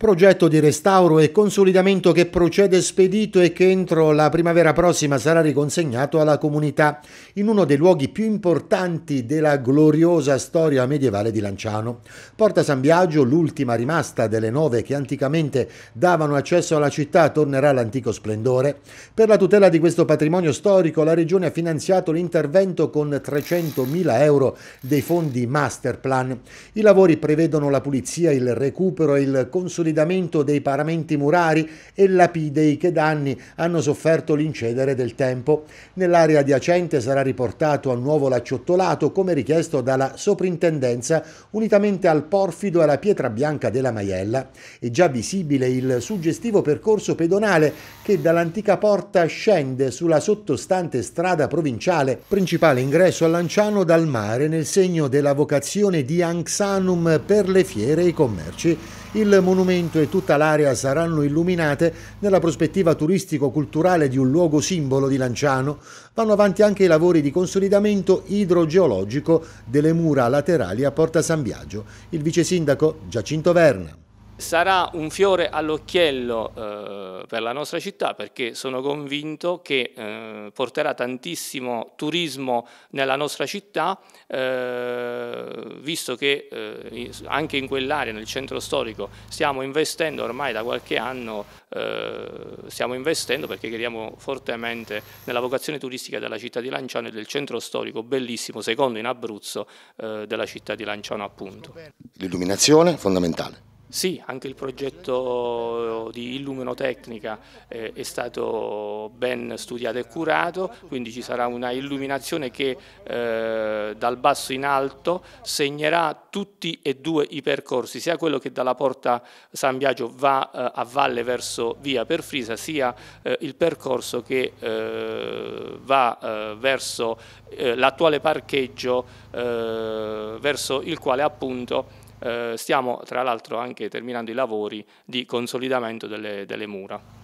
Progetto di restauro e consolidamento che procede spedito e che entro la primavera prossima sarà riconsegnato alla comunità in uno dei luoghi più importanti della gloriosa storia medievale di Lanciano. Porta San Biagio, l'ultima rimasta delle nove che anticamente davano accesso alla città, tornerà all'antico splendore. Per la tutela di questo patrimonio storico la regione ha finanziato l'intervento con 300.000 euro dei fondi Masterplan. I lavori prevedono la pulizia, il recupero e il consolidamento consolidamento dei paramenti murari e lapidei che da anni hanno sofferto l'incedere del tempo. Nell'area adiacente sarà riportato a nuovo l'acciottolato come richiesto dalla soprintendenza unitamente al porfido e alla pietra bianca della Maiella. È già visibile il suggestivo percorso pedonale che dall'antica porta scende sulla sottostante strada provinciale, principale ingresso a Lanciano dal mare nel segno della vocazione di Anxanum per le fiere e i commerci il monumento e tutta l'area saranno illuminate nella prospettiva turistico-culturale di un luogo simbolo di Lanciano. Vanno avanti anche i lavori di consolidamento idrogeologico delle mura laterali a Porta San Biagio. Il vice sindaco Giacinto Verna sarà un fiore all'occhiello eh, per la nostra città perché sono convinto che eh, porterà tantissimo turismo nella nostra città eh, visto che eh, anche in quell'area, nel centro storico, stiamo investendo ormai da qualche anno, eh, stiamo investendo perché crediamo fortemente nella vocazione turistica della città di Lanciano e del centro storico bellissimo, secondo in Abruzzo, eh, della città di Lanciano appunto. L'illuminazione fondamentale. Sì, anche il progetto eh, di illuminotecnica eh, è stato ben studiato e curato, quindi ci sarà una illuminazione che eh, dal basso in alto segnerà tutti e due i percorsi, sia quello che dalla porta San Biagio va a valle verso via Perfrisa, sia il percorso che va verso l'attuale parcheggio verso il quale appunto eh, stiamo tra l'altro anche terminando i lavori di consolidamento delle, delle mura.